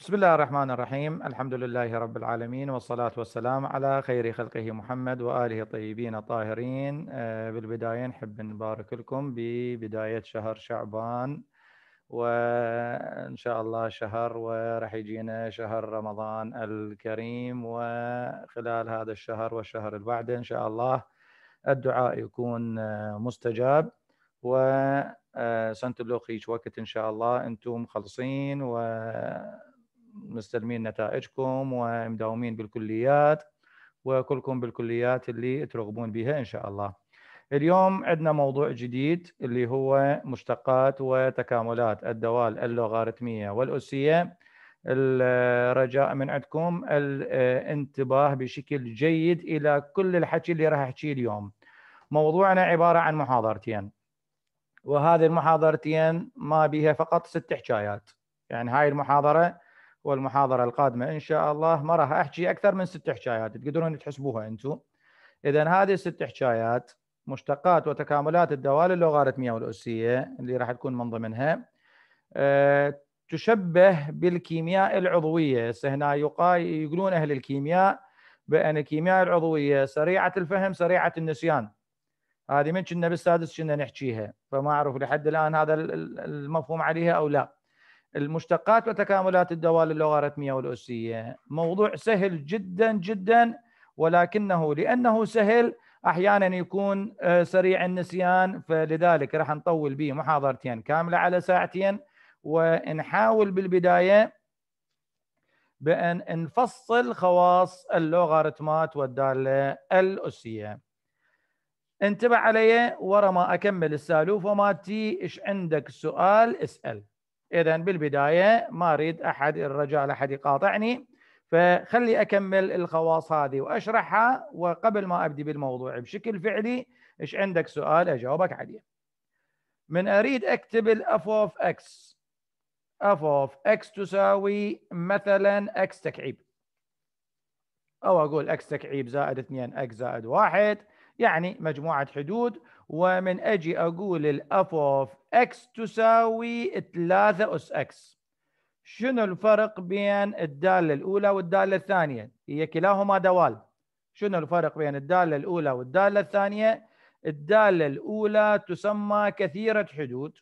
بسم الله الرحمن الرحيم الحمد لله رب العالمين والصلاة والسلام على خير خلقه محمد وآله الطيبين الطاهرين آه، بالبداية نحب نبارك لكم ببداية شهر شعبان وإن شاء الله شهر وراح يجينا شهر رمضان الكريم وخلال هذا الشهر والشهر اللي بعده إن شاء الله الدعاء يكون آه، مستجاب و آه، سنتلوخ هيك وقت ان شاء الله انتم مخلصين و مستلمين نتائجكم ومداومين بالكليات وكلكم بالكليات اللي ترغبون بها ان شاء الله. اليوم عندنا موضوع جديد اللي هو مشتقات وتكاملات الدوال اللوغاريتميه والاسيه. الرجاء من عندكم الانتباه بشكل جيد الى كل الحكي اللي راح احكيه اليوم. موضوعنا عباره عن محاضرتين. وهذه المحاضرتين ما بها فقط ست حكايات. يعني هاي المحاضره والمحاضره القادمه ان شاء الله ما راح احكي اكثر من ست حكايات تقدرون تحسبوها انتم اذا هذه الست حكايات مشتقات وتكاملات الدوال اللوغاريتميه والاسيه اللي راح تكون من ضمنها آه، تشبه بالكيمياء العضويه هنا يقولون اهل الكيمياء بان الكيمياء العضويه سريعه الفهم سريعه النسيان هذه من كنا بالسادس كنا نحكيها فما اعرف لحد الان هذا المفهوم عليها او لا المشتقات وتكاملات الدوال اللوغاريتمية والأسية موضوع سهل جدا جدا ولكنه لأنه سهل أحيانا يكون آه، سريع النسيان فلذلك راح نطول به محاضرتين كاملة على ساعتين ونحاول بالبداية بأن نفصل خواص اللوغاريتمات والدالة الأسية انتبه علي ورا ما أكمل السالوف وما تي إيش عندك سؤال اسأل اذا بالبدايه ما اريد احد الرجال احد يقاطعني فخلي اكمل الخواص هذه واشرحها وقبل ما ابدي بالموضوع بشكل فعلي ايش عندك سؤال اجاوبك عليه من اريد اكتب الاف اوف اكس اف اوف اكس تساوي مثلا اكس تكعيب او اقول اكس تكعيب زائد 2 اكس زائد 1 يعني مجموعة حدود ومن أجي أقول الأف أوف إكس تساوي 3 أس إكس شنو الفرق بين الدالة الأولى والدالة الثانية؟ هي كلاهما دوال شنو الفرق بين الدالة الأولى والدالة الثانية؟ الدالة الأولى تسمى كثيرة حدود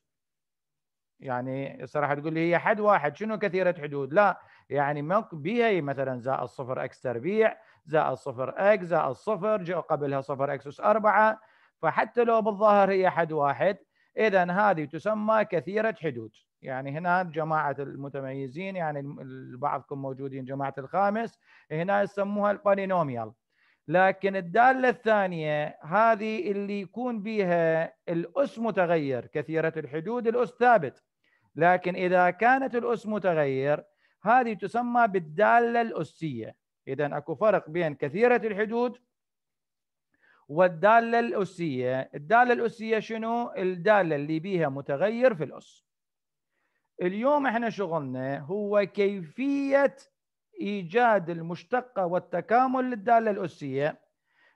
يعني صراحة تقول لي هي حد واحد شنو كثيرة حدود؟ لا يعني بها مثلا زائد صفر اكس تربيع زائد صفر اكس زائد صفر جاء قبلها صفر اكس اس 4 فحتى لو بالظاهر هي حد واحد اذا هذه تسمى كثيره حدود يعني هنا جماعه المتميزين يعني بعضكم موجودين جماعه الخامس هنا يسموها البولينوميال لكن الداله الثانيه هذه اللي يكون بها الاس متغير كثيره الحدود الاس ثابت لكن اذا كانت الاس متغير هذه تسمى بالداله الاسيه إذا أكو فرق بين كثيرة الحدود والدالة الأسية الدالة الأسية شنو؟ الدالة اللي بيها متغير في الأس اليوم احنا شغلنا هو كيفية إيجاد المشتقة والتكامل للدالة الأسية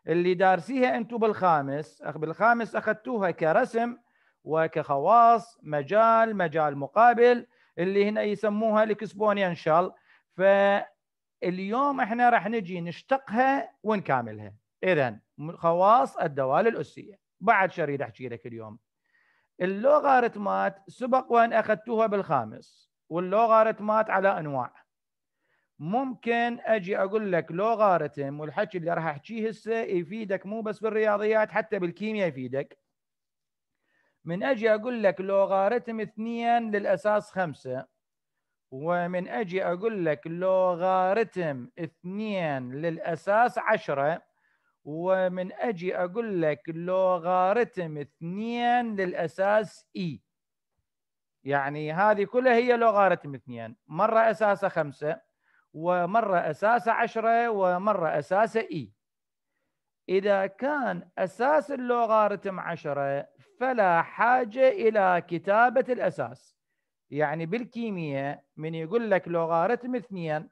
اللي دارسيها أنتم بالخامس بالخامس أخذتوها كرسم وكخواص مجال مجال مقابل اللي هنا يسموها الإكسبونينشال ف اليوم احنا راح نجي نشتقها ونكاملها اذا خواص الدوال الاسيه بعد شريد احكي لك اليوم اللوغاريتمات سبق وان اخذتوها بالخامس واللوغاريتمات على انواع ممكن اجي اقول لك لوغاريتم والحكي اللي راح احكيه هسه يفيدك مو بس بالرياضيات حتى بالكيمياء يفيدك من اجي اقول لك لوغاريتم اثنين للاساس خمسه ومن اجي اقول لك لوغاريتم 2 للاساس 10 ومن اجي اقول لك لوغاريتم 2 للاساس اي e. يعني هذه كلها هي لوغاريتم 2 مره أساسة 5 ومره أساسة 10 ومره أساسة اي e. اذا كان اساس اللوغاريتم 10 فلا حاجه الى كتابه الاساس يعني بالكيمياء من يقول لك لوغاريتم اثنين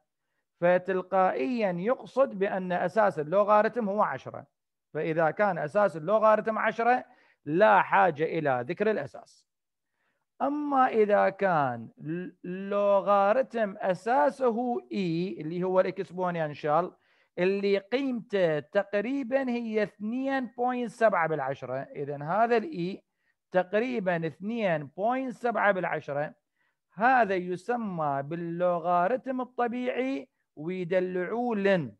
فتلقائيا يقصد بأن أساس اللوغاريتم هو عشرة فإذا كان أساس اللوغاريتم عشرة لا حاجة إلى ذكر الأساس أما إذا كان لوغاريتم أساسه إي e، اللي هو الاكسبونينشال اللي قيمته تقريبا هي 2.7 بالعشرة إذا هذا الإي e تقريبا 2.7 بالعشرة هذا يسمى باللوغاريتم الطبيعي ويدلعوه لن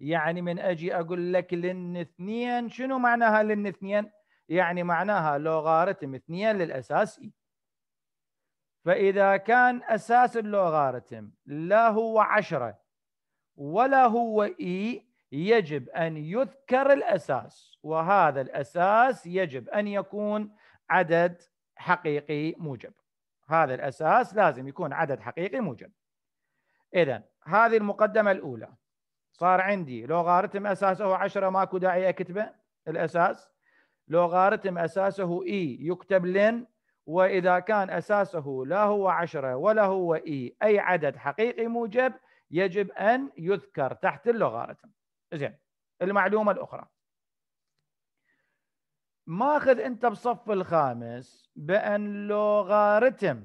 يعني من اجي اقول لك لن اثنين شنو معناها لن اثنين؟ يعني معناها لوغاريتم اثنين للاساس اي فاذا كان اساس اللوغاريتم لا هو عشره ولا هو اي e، يجب ان يذكر الاساس وهذا الاساس يجب ان يكون عدد حقيقي موجب هذا الأساس لازم يكون عدد حقيقي موجب إذا هذه المقدمة الأولى صار عندي لوغاريتم أساسه 10 ماكو داعي أكتبه الأساس لوغاريتم أساسه إي e يكتب لن وإذا كان أساسه لا هو 10 ولا هو إي e، أي عدد حقيقي موجب يجب أن يذكر تحت اللوغاريتم زين المعلومة الأخرى ماخذ انت بصف الخامس بان لوغاريتم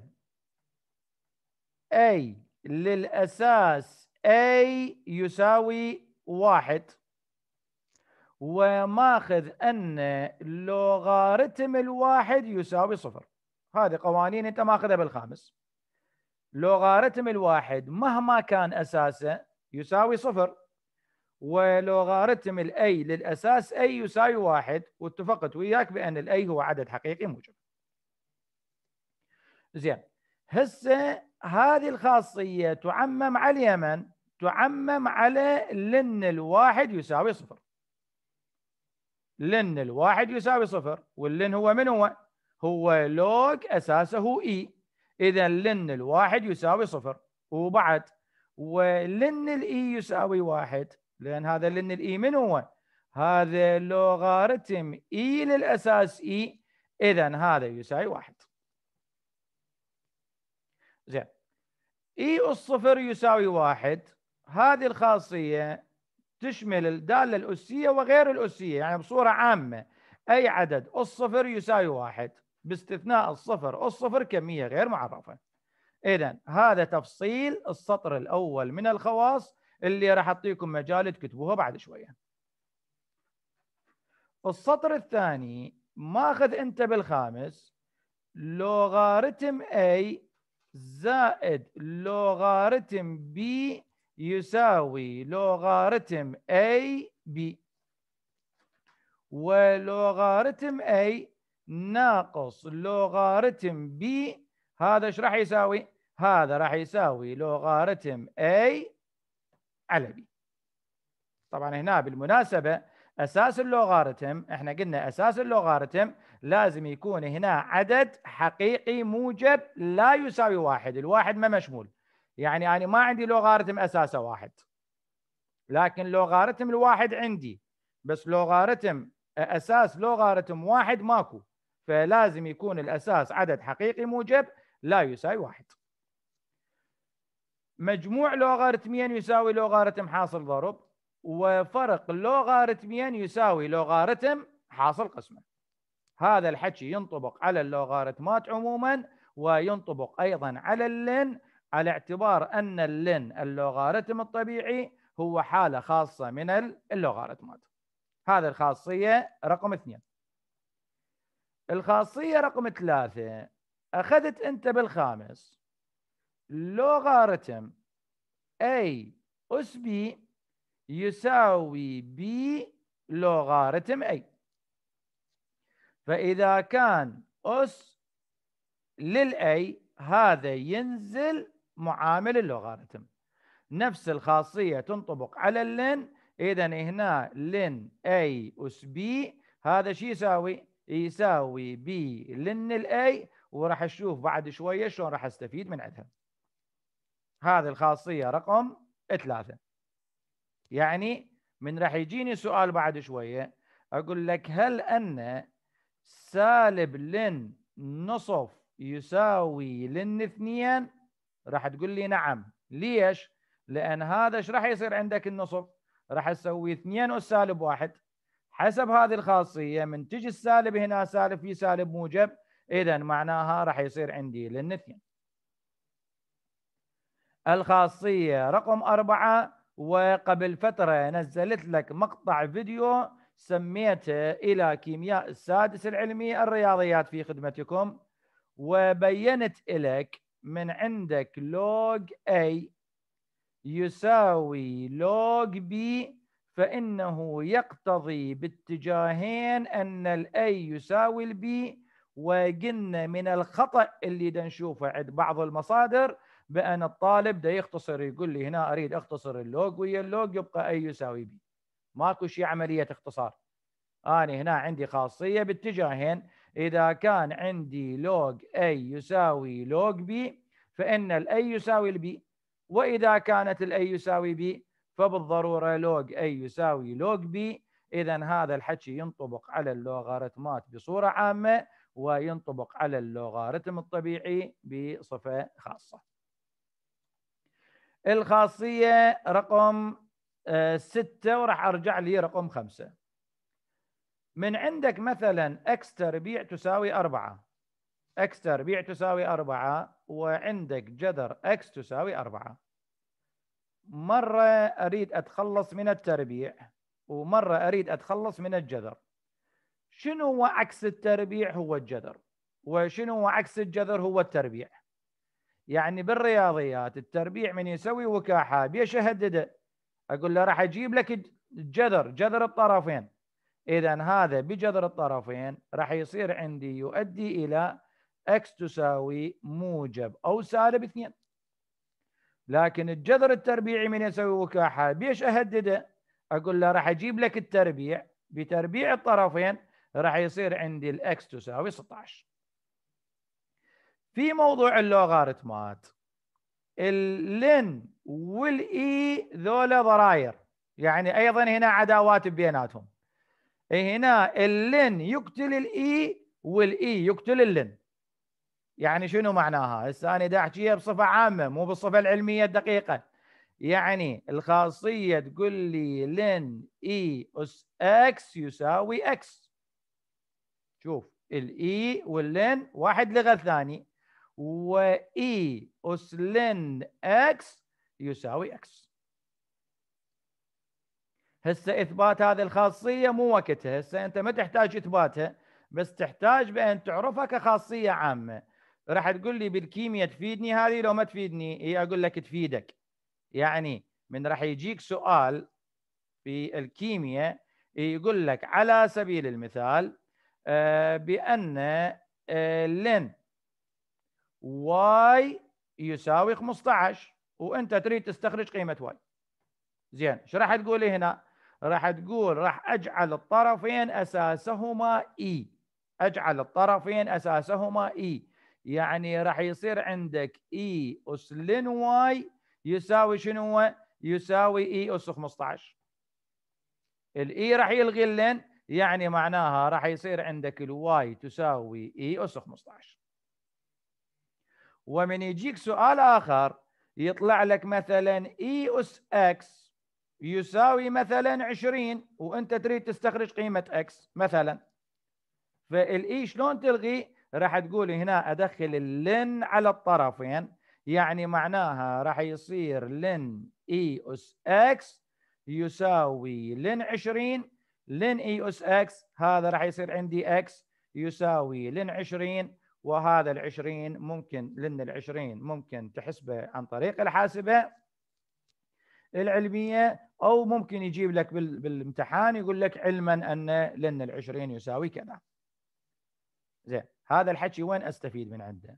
A للأساس A يساوي واحد وماخذ أن لوغاريتم الواحد يساوي صفر هذه قوانين أنت ماخذها بالخامس لوغاريتم الواحد مهما كان أساسه يساوي صفر ولوغاريتم الاي للاساس اي يساوي واحد واتفقت وياك بان الاي هو عدد حقيقي موجب. زين هسه هذه الخاصيه تعمم على اليمن تعمم على لن الواحد يساوي صفر. لن الواحد يساوي صفر واللن هو من هو؟ هو لوج اساسه اي اذا لن الواحد يساوي صفر وبعد ولن الاي يساوي واحد لان هذا لان الاي من هو هذا لوغاريتم اي e للاساس اي e. اذا هذا يساوي واحد زين اي e الصفر يساوي واحد هذه الخاصيه تشمل الداله الاسيه وغير الاسيه يعني بصوره عامه اي عدد الصفر يساوي واحد باستثناء الصفر الصفر كميه غير معرفه اذا هذا تفصيل السطر الاول من الخواص اللي راح اعطيكم مجال تكتبوها بعد شويه السطر الثاني ماخذ انت بالخامس لوغاريتم A زائد لوغاريتم B يساوي لوغاريتم A B ولوغاريتم A ناقص لوغاريتم B هذا ايش راح يساوي؟ هذا راح يساوي لوغاريتم A علوي طبعا هنا بالمناسبة أساس اللوغاريتم احنا قلنا أساس اللوغاريتم لازم يكون هنا عدد حقيقي موجب لا يساوي واحد الواحد ما مشمول يعني أنا ما عندي لوغاريتم أساسه واحد لكن لوغاريتم الواحد عندي بس لوغاريتم أساس لوغاريتم واحد ماكو فلازم يكون الأساس عدد حقيقي موجب لا يساوي واحد مجموع لوغاريتميا يساوي لوغاريتم حاصل ضرب وفرق لوغاريتميا يساوي لوغاريتم حاصل قسمه هذا الحكي ينطبق على اللوغاريتمات عموما وينطبق ايضا على اللن على اعتبار ان اللن اللوغاريتم الطبيعي هو حاله خاصه من اللوغاريتمات هذا الخاصيه رقم اثنين الخاصيه رقم ثلاثه اخذت انت بالخامس لوغاريتم A أس B يساوي B لوغاريتم A فإذا كان أس للأي هذا ينزل معامل اللوغاريتم نفس الخاصية تنطبق على اللن إذا هنا لن A أس B هذا شو يساوي؟ يساوي B لن الأي وراح أشوف بعد شوية شلون راح أستفيد من عندها هذه الخاصية رقم ثلاثة يعني من راح يجيني سؤال بعد شوية أقول لك هل أن سالب لن نصف يساوي لن اثنين راح تقول لي نعم ليش لأن هذا ايش راح يصير عندك النصف راح تسوي اثنين والسالب واحد حسب هذه الخاصية من تجي السالب هنا سالب في سالب موجب إذا معناها راح يصير عندي لن اثنين الخاصية رقم أربعة وقبل فترة نزلت لك مقطع فيديو سميته إلى كيمياء السادس العلمي الرياضيات في خدمتكم وبينت لك من عندك لوج A يساوي لوج B فإنه يقتضي باتجاهين أن A يساوي B وقلنا من الخطأ اللي نشوفه عند بعض المصادر بان الطالب ده يختصر يقول لي هنا اريد اختصر اللوج ويا اللوج يبقى اي يساوي بي ماكو شيء عمليه اختصار انا هنا عندي خاصيه باتجاهين اذا كان عندي لوج اي يساوي لوج بي فان الاي يساوي البي واذا كانت الاي يساوي بي فبالضروره لوج اي يساوي لوج بي اذا هذا الحكي ينطبق على اللوغاريتمات بصوره عامه وينطبق على اللوغاريتم الطبيعي بصفه خاصه الخاصية رقم آه، ستة وراح أرجع لي رقم خمسة من عندك مثلا اكس تربيع تساوي أربعة اكس تربيع تساوي أربعة وعندك جذر اكس تساوي أربعة مرة أريد أتخلص من التربيع ومرة أريد أتخلص من الجذر شنو عكس التربيع هو الجذر وشنو عكس الجذر هو التربيع يعني بالرياضيات التربيع من يسوي وكاحه بيش اهدده اقول له راح اجيب لك جذر جذر الطرفين اذا هذا بجذر الطرفين راح يصير عندي يؤدي الى اكس تساوي موجب او سالب اثنين لكن الجذر التربيعي من يسوي وكاحه بيش اهدده اقول له راح اجيب لك التربيع بتربيع الطرفين راح يصير عندي الاكس تساوي 16 في موضوع اللوغاريتمات اللن والاي ذولا ضراير يعني ايضا هنا عداوات بيناتهم هنا اللن يقتل الاي والاي يقتل اللن يعني شنو معناها؟ هسه انا دا احكيها بصفه عامه مو بالصفه العلميه الدقيقه يعني الخاصيه تقول لي لن اي اس اكس يساوي اكس شوف الاي واللن واحد لغة الثاني و اي e أس لن اكس يساوي اكس هسه اثبات هذه الخاصيه مو وقتها هسه انت ما تحتاج اثباتها بس تحتاج بان تعرفها كخاصيه عامه راح تقول لي بالكيمياء تفيدني هذه لو ما تفيدني هي اقول لك تفيدك يعني من راح يجيك سؤال في الكيمياء يقول لك على سبيل المثال آه، بان آه، لن واي يساوي 15 وانت تريد تستخرج قيمه واي زين شو راح تقول هنا راح تقول راح اجعل الطرفين اساسهما اي e. اجعل الطرفين اساسهما اي e. يعني راح يصير عندك اي e اس لين واي يساوي شنو هو يساوي اي اس 15 الاي راح يلغي اللين يعني معناها راح يصير عندك الواي تساوي اي اس 15 ومن يجيك سؤال آخر يطلع لك مثلا اي اس اكس يساوي مثلا 20 وانت تريد تستخرج قيمه اكس مثلا فالاي e شلون تلغي راح تقول هنا ادخل اللن على الطرفين يعني معناها راح يصير لن اي اس اكس يساوي لن 20 لن اي اس اكس هذا راح يصير عندي اكس يساوي لن 20 وهذا العشرين ممكن لأن العشرين ممكن تحسبه عن طريق الحاسبة العلمية أو ممكن يجيب لك بالامتحان يقول لك علما أن لأن العشرين يساوي كذا زين هذا الحكي وين أستفيد من عنده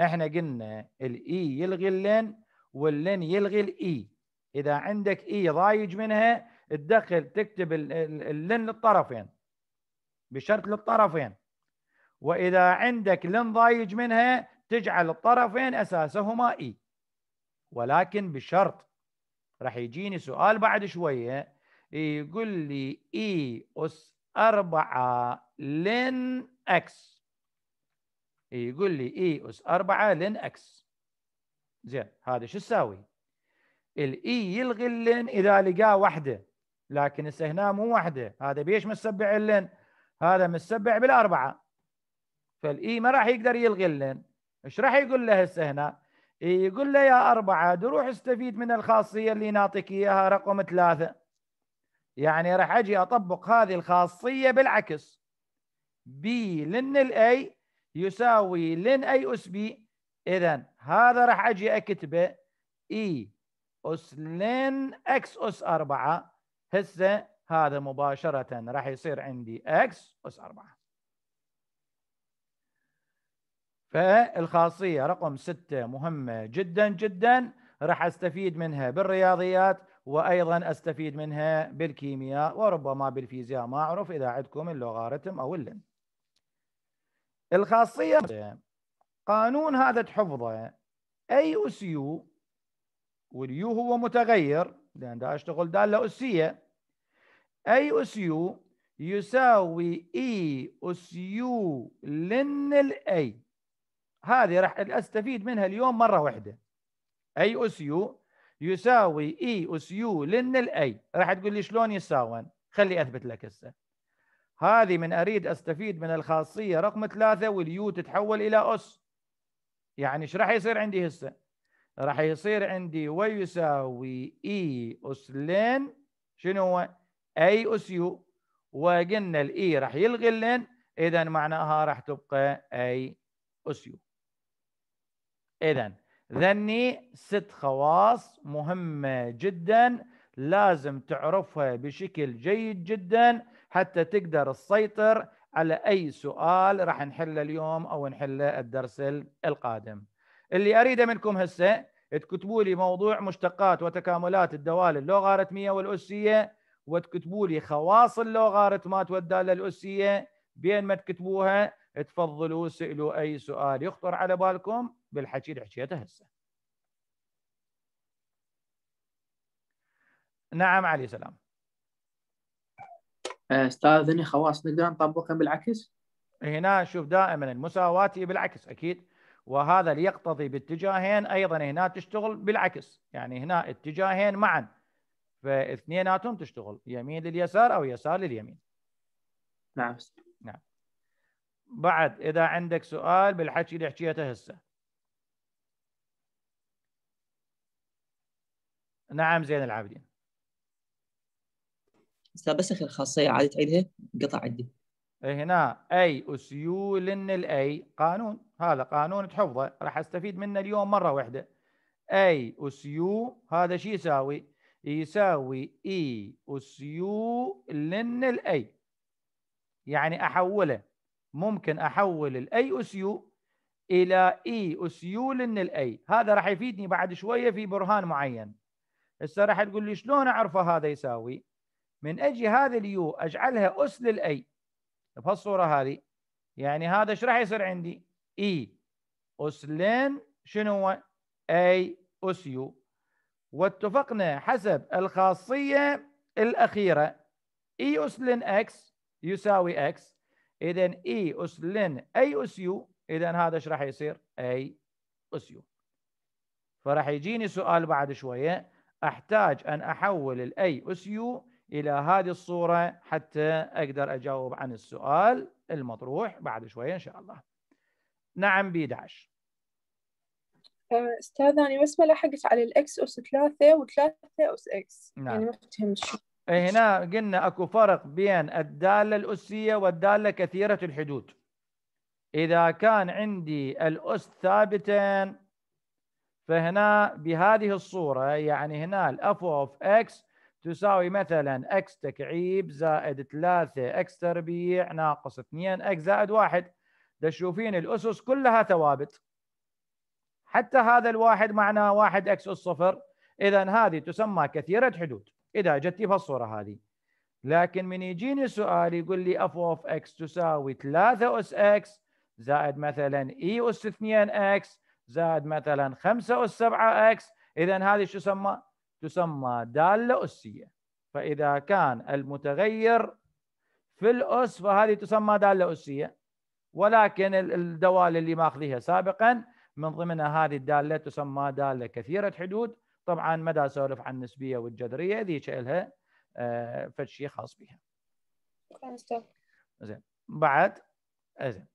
احنا قلنا الاي e يلغي اللن واللن يلغي الاي e. اذا عندك اي e ضايج منها تدخل تكتب اللن للطرفين بشرط للطرفين واذا عندك لن ضايج منها تجعل الطرفين اساسهما اي ولكن بشرط راح يجيني سؤال بعد شويه يقول لي اي اس أربعة لن اكس يقول لي اي اس أربعة لن اكس زين هذا شو تساوي؟ الاي يلغي اللن اذا لقاه وحده لكن هسه هنا مو وحده هذا بيش متسبع اللن؟ هذا متسبع بالاربعه فالاي ما راح يقدر يلغي ايش راح يقول له هسه هنا؟ يقول له يا أربعة روح استفيد من الخاصية اللي نعطيك إياها رقم ثلاثة يعني راح أجي أطبق هذه الخاصية بالعكس بي لن الأي يساوي لن أي أس بي إذا هذا راح أجي أكتبه إي e أس لن أكس أس أربعة هسه هذا مباشرة راح يصير عندي أكس أس أربعة فالخاصية رقم ستة مهمة جدا جدا راح أستفيد منها بالرياضيات وأيضا أستفيد منها بالكيمياء وربما بالفيزياء ما أعرف إذا عندكم اللوغاريتم أو اللن الخاصية قانون هذا تحفظه أي أس يو واليو هو متغير لأن دا أشتغل دالة أسية أي أس يو يساوي e إي أس يو لن الأي هذه راح استفيد منها اليوم مره واحده اي اس يو يساوي اي اس يو لن الاي راح تقول لي شلون يساوون خلي اثبت لك هسه هذه من اريد استفيد من الخاصيه رقم ثلاثة واليو تتحول الى اس يعني ايش راح يصير عندي هسه راح يصير عندي ويساوي اي اس لن شنو هو اي اس يو وقلنا الاي راح يلغي اللن اذا معناها راح تبقى اي اس يو اذا ذني ست خواص مهمه جدا لازم تعرفها بشكل جيد جدا حتى تقدر تسيطر على اي سؤال راح نحله اليوم او نحله الدرس القادم. اللي اريده منكم هسه تكتبوا لي موضوع مشتقات وتكاملات الدوال اللوغاريتميه والاسيه وتكتبوا لي خواص اللوغاريتمات والداله الاسيه بين ما تكتبوها تفضلوا سالوا اي سؤال يخطر على بالكم بالحكي اللي حكيته هسه نعم علي سلام آه، استاذني خواص نقدر نطبقها بالعكس هنا شوف دائما المساواه بالعكس اكيد وهذا ليقتضي باتجاهين ايضا هنا تشتغل بالعكس يعني هنا اتجاهين معا فاثنيناتهم تشتغل يمين لليسار او يسار لليمين نعم نعم بعد اذا عندك سؤال بالحكي اللي حكيته هسه نعم زين العابدين بس اخي الخاصيه عادي تعيدها قطع عندي إيه، هنا اي اسيول الاي قانون هذا قانون تحفظه راح استفيد منه اليوم مره واحده اي اس يو هذا شو يساوي؟ يساوي اي اس يو لن الاي يعني احوله ممكن احول الاي اس يو الى اي اس يو لن الاي هذا راح يفيدني بعد شويه في برهان معين هسه راح تقول لي شلون اعرفه هذا يساوي؟ من اجي هذا اليو اجعلها اس للاي بهالصوره هذه يعني هذا ايش راح يصير عندي؟ اي e. اس لين شنو هو؟ اي اس يو واتفقنا حسب الخاصيه الاخيره e اي e اس لين اكس يساوي اكس اذا اي اس لين اي اس يو اذا هذا ايش راح يصير؟ اي اس يو فراح يجيني سؤال بعد شويه احتاج ان احول الاي اس يو الى هذه الصوره حتى اقدر اجاوب عن السؤال المطروح بعد شويه ان شاء الله. نعم بي داش. استاذ انا بس ما لحقت على الاكس اس 3 و3 اس اكس نعم. يعني ما فهمت شو إيه، هنا قلنا اكو فرق بين الداله الاسيه والداله كثيره الحدود. اذا كان عندي الاس ثابتا فهنا بهذه الصورة يعني هنا الاف اوف اكس تساوي مثلا اكس تكعيب زائد 3 اكس تربيع ناقص 2 اكس زائد 1 تشوفين الاسس كلها ثوابت حتى هذا الواحد معناه 1 اكس الصفر اذا هذه تسمى كثيره حدود اذا جت بهالصوره هذه لكن من يجيني سؤال يقول لي اف اوف اكس تساوي 3 اس اكس زائد مثلا اي e اس 2 اكس زائد مثلا 5 أس 7 اكس إذا هذه شو سمى؟ تسمى دالة أسية فإذا كان المتغير في الأس فهذه تسمى دالة أسية ولكن الدوال اللي ماخذيها سابقا من ضمنها هذه الدالة تسمى دالة كثيرة حدود طبعا مدى سولف عن النسبيه والجذريه ذي لها آه، فشي خاص بها. طيب. زين بعد زين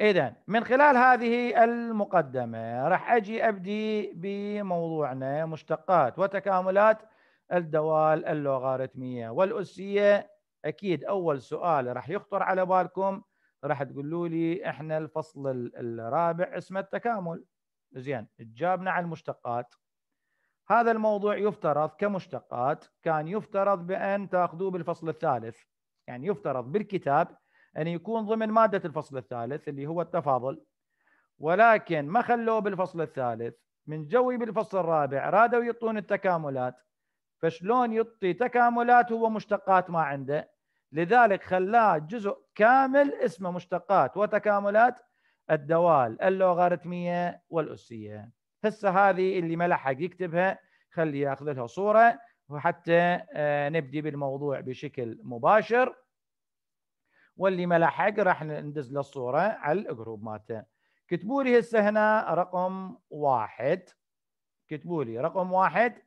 إذا من خلال هذه المقدمة راح أجي أبدي بموضوعنا مشتقات وتكاملات الدوال اللوغاريتمية والأسية أكيد أول سؤال راح يخطر على بالكم راح تقولوا لي إحنا الفصل الرابع اسمه التكامل زين اجابنا على المشتقات هذا الموضوع يفترض كمشتقات كان يفترض بأن تأخذوه بالفصل الثالث يعني يفترض بالكتاب أن يكون ضمن مادة الفصل الثالث اللي هو التفاضل ولكن ما خلوه بالفصل الثالث من جوي بالفصل الرابع رادوا يعطون التكاملات فشلون يعطي تكاملات هو مشتقات ما عنده لذلك خلاه جزء كامل اسمه مشتقات وتكاملات الدوال اللوغاريتميه والاسيه هسه هذه اللي ما لحق يكتبها خليه ياخذ لها صوره وحتى آه، نبدي بالموضوع بشكل مباشر واللي ما لحق راح ندز له الصوره على الجروب مالته كتبوا لي هسه هنا رقم واحد كتبوا لي رقم واحد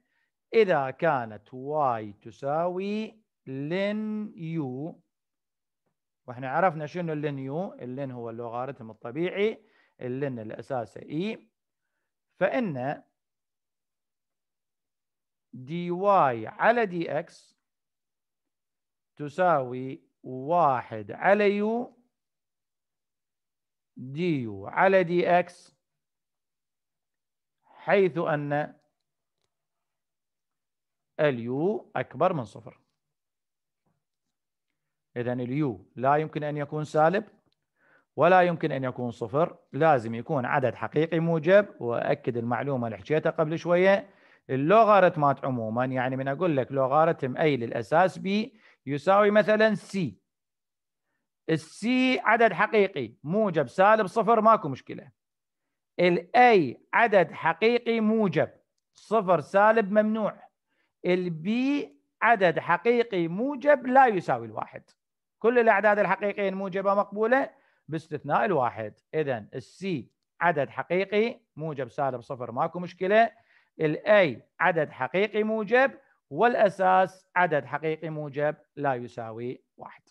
اذا كانت واي تساوي لن يو واحنا عرفنا شنو اللين يو اللن هو اللوغاريتم الطبيعي اللن الاساسه اي e. فان دي واي على دي اكس تساوي واحد على يو دي يو على دي اكس حيث أن اليو أكبر من صفر إذا اليو لا يمكن أن يكون سالب ولا يمكن أن يكون صفر لازم يكون عدد حقيقي موجب وأكد المعلومة اللي حكيتها قبل شوية اللوغاريتمات عموما يعني من أقول لك لوغاريتم أي للأساس بي يساوي مثلا سي السي عدد حقيقي موجب سالب صفر ماكو مشكله الاي عدد حقيقي موجب صفر سالب ممنوع البي عدد حقيقي موجب لا يساوي الواحد كل الاعداد الحقيقيه الموجبه مقبوله باستثناء الواحد اذا السي عدد حقيقي موجب سالب صفر ماكو مشكله الاي عدد حقيقي موجب والأساس عدد حقيقي موجب لا يساوي واحد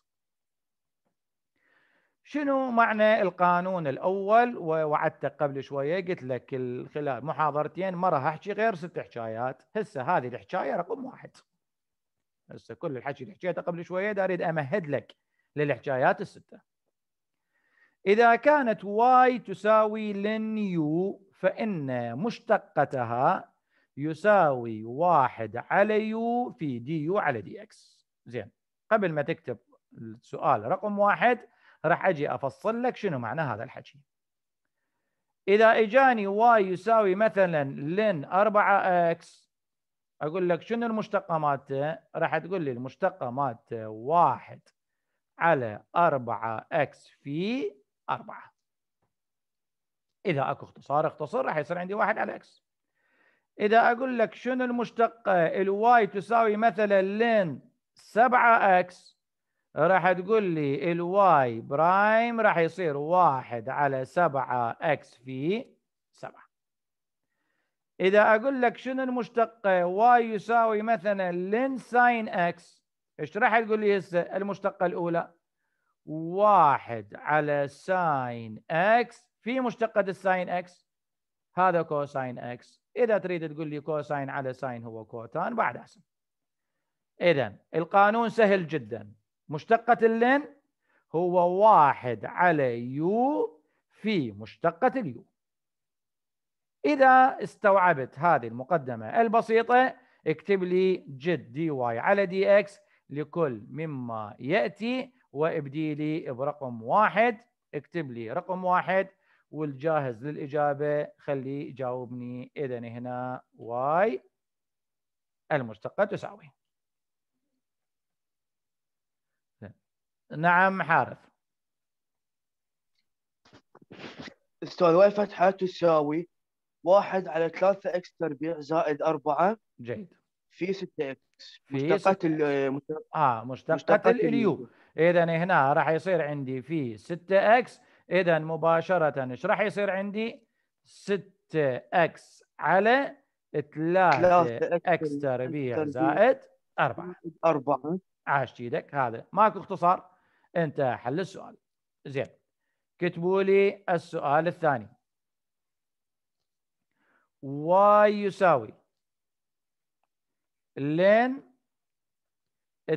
شنو معنى القانون الأول ووعدتك قبل شوية قلت لك خلال محاضرتين ما راح أحكي غير ست حكايات هسه هذه الحكاية رقم واحد هسه كل الحكي اللي حكيته قبل شوية أريد أمهد لك للحكايات الستة إذا كانت واي تساوي لن يو فإن مشتقتها يساوي واحد على يو في دي يو على دي اكس زين قبل ما تكتب السؤال رقم واحد راح اجي افصل لك شنو معنى هذا الحكي اذا اجاني واي يساوي مثلا لن 4 اكس اقول لك شنو المشتقه مالته راح تقول لي المشتقه مالته واحد على 4 اكس في 4 اذا اكو اختصار اختصر راح يصير عندي واحد على اكس إذا أقول لك شنو المشتقة الواي تساوي مثلا لين 7 اكس راح تقول لي الواي برايم راح يصير واحد على 7 اكس في 7 إذا أقول لك شنو المشتقة واي يساوي مثلا لين ساين اكس ايش راح تقول لي هسه المشتقة الأولى واحد على ساين اكس في مشتقة الساين اكس هذا كوساين اكس اذا تريد تقول لي كوساين على ساين هو كوتان بعد احسن اذا القانون سهل جدا مشتقه اللين هو واحد على يو في مشتقه اليو اذا استوعبت هذه المقدمه البسيطه اكتب لي جد دي واي على دي اكس لكل مما ياتي وابدي لي برقم واحد اكتب لي رقم واحد والجاهز للإجابة خليه يجاوبني إذا هنا y المشتقة تساوي نعم حارث استاذ واي فتحة تساوي واحد على ثلاثة اكس تربيع زائد أربعة جيد في ستة اكس مشتقة ال مشتقة, آه مشتقة, مشتقة اليو إذا هنا راح يصير عندي في 6 اكس اذا مباشره ايش راح يصير عندي 6 اكس على 3 اكس تربيع زائد 4 4 عاش ايدك هذا ماكو اختصار انت حل السؤال زين كتبوا لي السؤال الثاني واي يساوي لين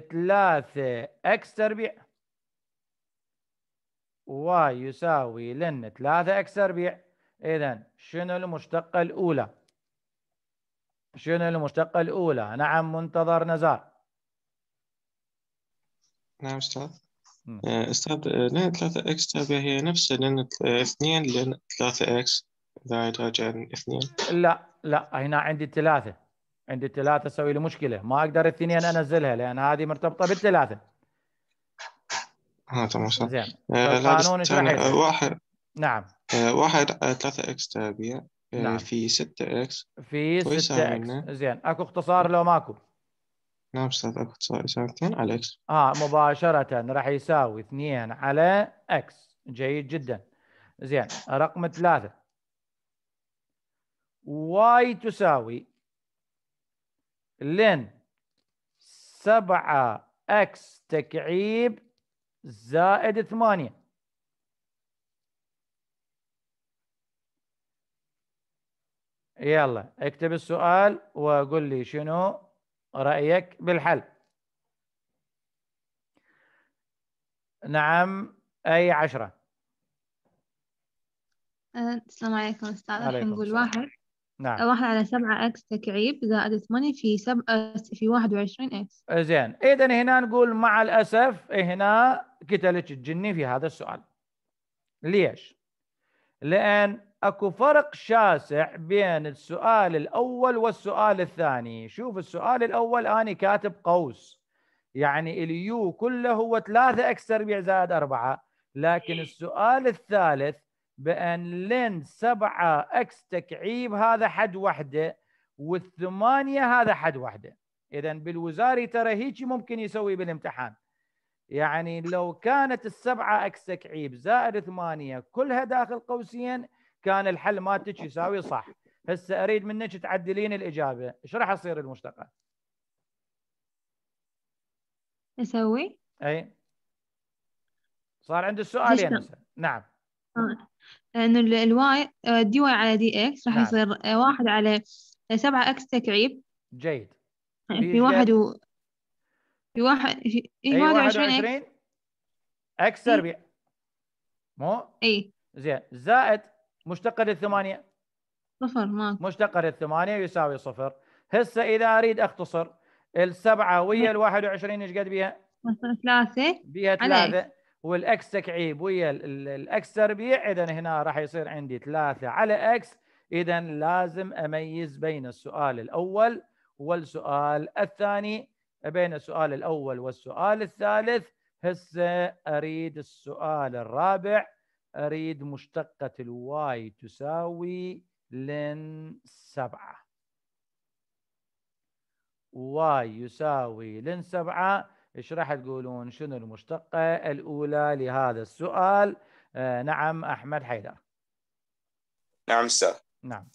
3 اكس تربيع واي يساوي لن 3 اكس ربيع اذا شنو المشتقه الاولى شنو المشتقه الاولى نعم منتظر نزار نعم استاذ آه، استاذ آه، لن 3 اكس تابع هي نفس لن 2 آه، لن 3 اكس اذا يتراجع 2 لا لا هنا عندي الثلاثه عندي الثلاثه اسوي لي مشكله ما اقدر الاثنين انزلها لان هذه مرتبطه بالثلاثه اه ما صح زين القانون آه، طيب، ايش راح يصير؟ آه، واحد نعم آه واحد 3 آه، اكس تابع نعم. في 6 اكس في 6 اكس زين اكو اختصار لو ماكو نعم استاذ اكو اختصار يساوي 2 على اكس اه مباشرة راح يساوي 2 على اكس جيد جدا زين رقم ثلاثة واي تساوي لين 7 اكس تكعيب زائد 8 يلا اكتب السؤال وقول لي شنو رأيك بالحل نعم أي عشرة أه، السلام عليكم أستاذ عليكم نقول واحد نعم واحد على سبعة إكس تكعيب زائد 8 في سب... أه، في 21 إكس زين إذا هنا نقول مع الأسف هنا قتلت الجني في هذا السؤال ليش؟ لأن اكو فرق شاسع بين السؤال الأول والسؤال الثاني شوف السؤال الأول أنا كاتب قوس يعني اليو كله هو ثلاثة اكس تربيع زائد أربعة لكن إيه. السؤال الثالث بأن لن سبعة اكس تكعيب هذا حد وحده والثمانية هذا حد وحده إذا بالوزاري ترى هيك ممكن يسوي بالامتحان يعني لو كانت السبعة اكس تكعيب زائد ثمانية كلها داخل قوسين كان الحل مالتك يساوي صح هسه اريد منك تعدلين الاجابه ايش راح يصير المشتقة اسوي اي صار عندي السؤالين نعم آه. انه الواي دي واي آه، على دي اكس راح نعم. يصير آه، واحد على سبعة اكس تكعيب جيد إيه، في واحد و في واحد في اي 21 اكس تربيع إيه. مو؟ اي زين زائد مشتقة للثمانية صفر ما مشتقة للثمانية يساوي صفر هسه إذا أريد أختصر السبعة ويا ال 21 ايش قد بيها؟ ثلاثة بيها ثلاثة والإكس تكعيب ويا الإكس تربيع إذا هنا راح يصير عندي ثلاثة على إكس إذا لازم أميز بين السؤال الأول والسؤال الثاني بين السؤال الاول والسؤال الثالث هسه اريد السؤال الرابع اريد مشتقه الواي تساوي لن سبعه واي يساوي لن سبعه ايش راح تقولون شنو المشتقه الاولى لهذا السؤال آه نعم احمد حيدر نعم سا نعم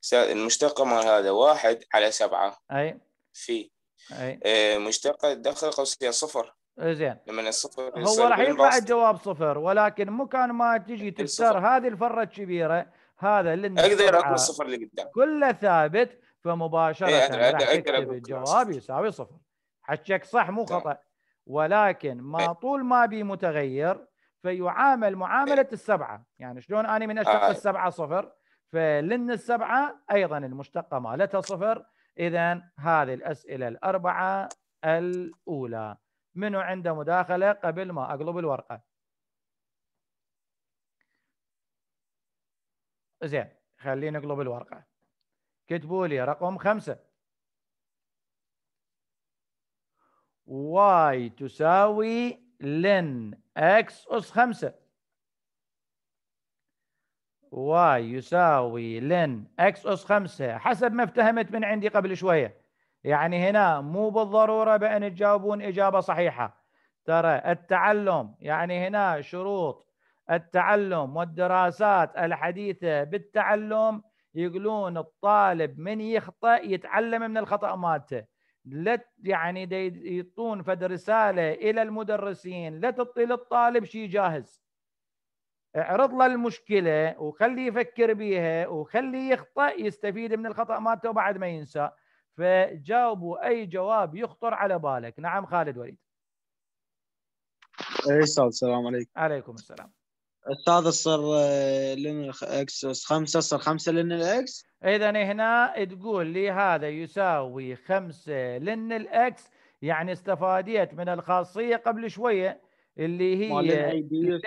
سأ المشتقه مال هذا واحد على سبعه اي في أي. آه، مشتقة داخل قوسين صفر زين لما الصفر هو راح يطلع الجواب صفر ولكن مكان ما تجي تكسر هذه الفرة الكبيرة هذا اللي اقدر الصفر اللي قدام كله ثابت فمباشرة إيه أدري أدري راح تكتب الجواب يساوي صفر حشك صح مو خطأ ولكن ما إيه. طول ما بي متغير فيعامل معاملة إيه. السبعة يعني شلون أنا من أشتق آه. السبعة صفر فلن السبعة أيضا المشتقة مالتها صفر اذا هذه الاسئله الاربعه الاولى منو عنده مداخله قبل ما اقلب الورقه زين خلينا نقلب الورقه كتبوا لي رقم خمسة واي تساوي لن اكس اس خمسة واي يساوي لن اكس اس 5 حسب ما افتهمت من عندي قبل شويه يعني هنا مو بالضروره بان تجاوبون اجابه صحيحه ترى التعلم يعني هنا شروط التعلم والدراسات الحديثه بالتعلم يقولون الطالب من يخطا يتعلم من الخطا مالته لا يعني يعطون فد رساله الى المدرسين لا تعطي للطالب شيء جاهز اعرض له المشكله وخليه يفكر بيها وخليه يخطا يستفيد من الخطا مالته بعد ما ينسى فجاوبوا اي جواب يخطر على بالك نعم خالد وليد إيه، استاذ السلام عليكم عليكم السلام استاذ آه، صر لين الاكس 5 صر 5 لين الاكس اذا هنا تقول لي هذا يساوي 5 لين الاكس يعني استفاديت من الخاصيه قبل شويه اللي هي لن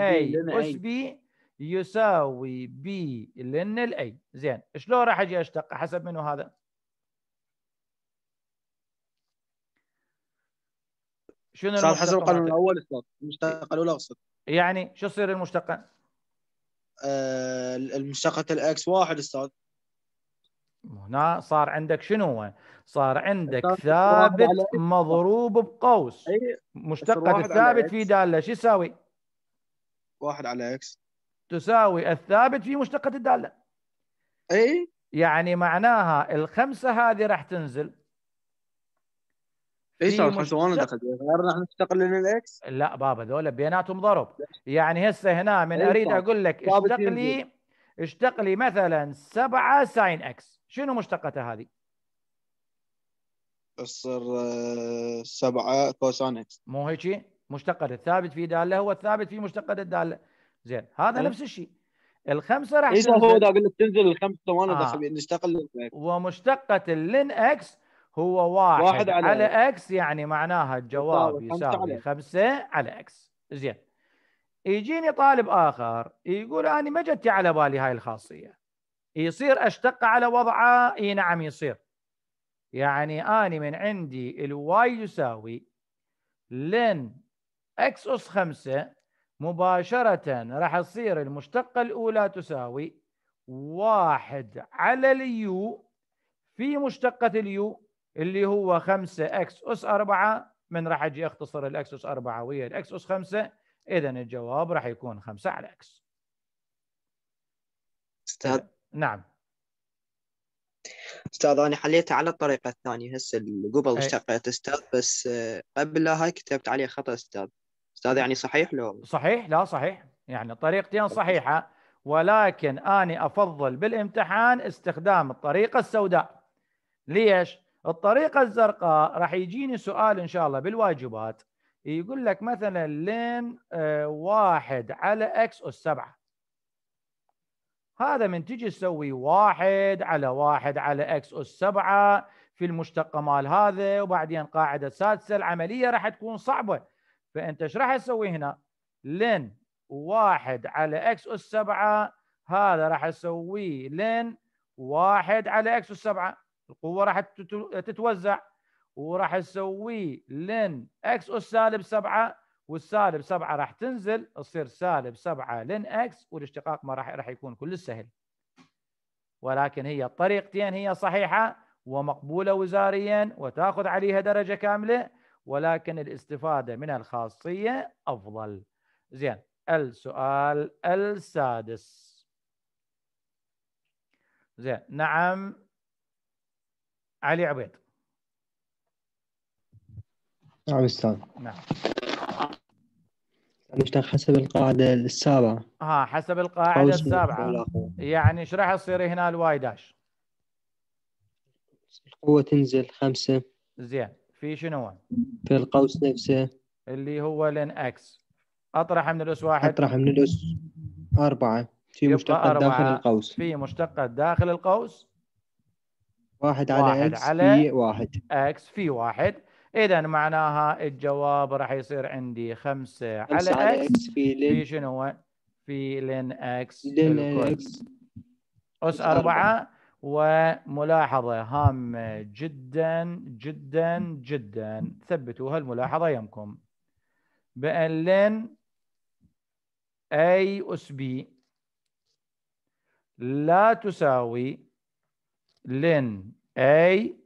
اي اس بي يساوي بي لن الاي زين شلون راح اجي اشتق حسب منو هذا شنو صار حسب القانون الاول المشتقه الاولى اقصد يعني شو تصير المشتقه؟ آه، المشتقه الاكس واحد استاذ هنا صار عندك شنو صار عندك ثابت مضروب بقوس مشتقة الثابت في دالة شو يساوي؟ واحد على اكس تساوي الثابت في مشتقة الدالة اي يعني معناها الخمسة هذه راح تنزل اي صار خمسة وانا دخلت يعني راح نستقل للاكس الاكس لا بابا ذولا بيناتهم ضرب يعني هسه هنا من اريد اقول لك اشتق لي اشتق لي مثلا 7 ساين اكس شنو مشتقتها هذه؟ تصير آه، سبعة كوسان اكس مو هيك مشتقة الثابت في دالة هو الثابت في مشتقة الدالة زين هذا نفس الشيء الخمسة راح اذا هو اقول لك تنزل الخمسة وانا آه. يعني نشتغل ومشتقة اللين اكس هو واحد, واحد على, على اكس يعني معناها الجواب يساوي خمسة على اكس زين يجيني طالب اخر يقول انا ما جتي على بالي هاي الخاصيه يصير اشتق على وضعه اي نعم يصير يعني أنا من عندي الواي يساوي لن اكس أس 5 مباشرة راح تصير المشتقة الأولى تساوي واحد على اليو في مشتقة اليو اللي هو 5 اكس أس 4 من راح أجي أختصر الاكس أس 4 ويا الاكس أس 5 إذا الجواب راح يكون 5 على اكس استاذ نعم استاذ انا حليتها على الطريقه الثانيه هسه قبل إيه. اشتقيت استاذ بس آه، قبل هاي كتبت عليه خطا استاذ استاذ يعني صحيح لو صحيح لا صحيح يعني طريقتين صحيحه ولكن اني افضل بالامتحان استخدام الطريقه السوداء ليش؟ الطريقه الزرقاء راح يجيني سؤال ان شاء الله بالواجبات يقول لك مثلا لين آه، واحد على اكس اس 7 هذا من تجي تسوي واحد على واحد على اكس اس 7 في المشتقه مال هذا وبعدين قاعدة سادسة العملية راح تكون صعبة فأنت ايش راح تسوي هنا؟ لن واحد على اكس اس 7 هذا راح اسويه لن واحد على اكس اس 7 القوة راح تتوزع وراح اسويه لن اكس اس سالب 7 والسالب 7 راح تنزل تصير سالب 7 لن اكس والاشتقاق ما راح راح يكون كل سهل ولكن هي الطريقتين هي صحيحه ومقبوله وزاريا وتاخذ عليها درجه كامله ولكن الاستفاده من الخاصيه افضل زين السؤال السادس زين نعم علي عبيد نعم استاذ نعم مشتاق يعني حسب القاعدة السابعة ها آه، حسب القاعدة السابعة يعني ايش راح يصير هنا الواي داش؟ القوة تنزل خمسة زين في شنو؟ في القوس نفسه اللي هو لين اكس اطرح من الاس واحد اطرح من الاس أربعة في مشتقات داخل القوس في مشتقات داخل القوس واحد على واحد اكس على في واحد اكس في واحد اذا معناها الجواب راح يصير عندي 5 على, على اكس في لين شنو هو في لين اكس لين اكس اس 4 وملاحظه هامه جدا جدا جدا ثبتوا هالملاحظه يمكم بان لين اي اس بي لا تساوي لين اي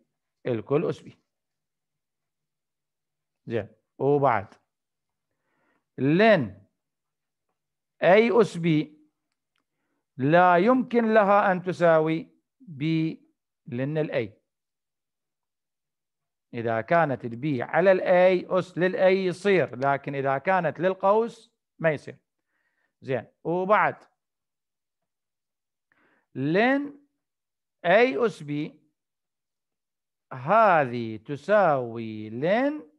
الكل اس بي زين وبعد لن أي أس بي لا يمكن لها أن تساوي بي لن الأي إذا كانت البي على الأي أس للأي يصير لكن إذا كانت للقوس ما يصير زين وبعد لن أي أس بي هذه تساوي لن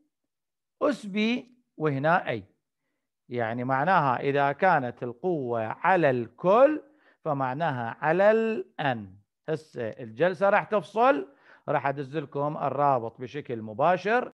أس بي وهنا أي يعني معناها إذا كانت القوة على الكل فمعناها على الأن هسه الجلسة راح تفصل راح أدز لكم الرابط بشكل مباشر